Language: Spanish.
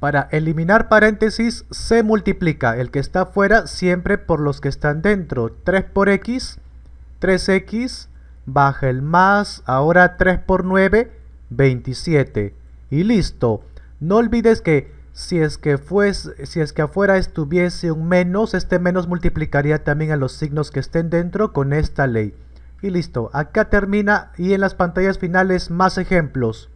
Para eliminar paréntesis se multiplica el que está afuera siempre por los que están dentro. 3 por x, 3x, baja el más, ahora 3 por 9, 27. Y listo. No olvides que si es que, fuese, si es que afuera estuviese un menos, este menos multiplicaría también a los signos que estén dentro con esta ley. Y listo, acá termina y en las pantallas finales más ejemplos.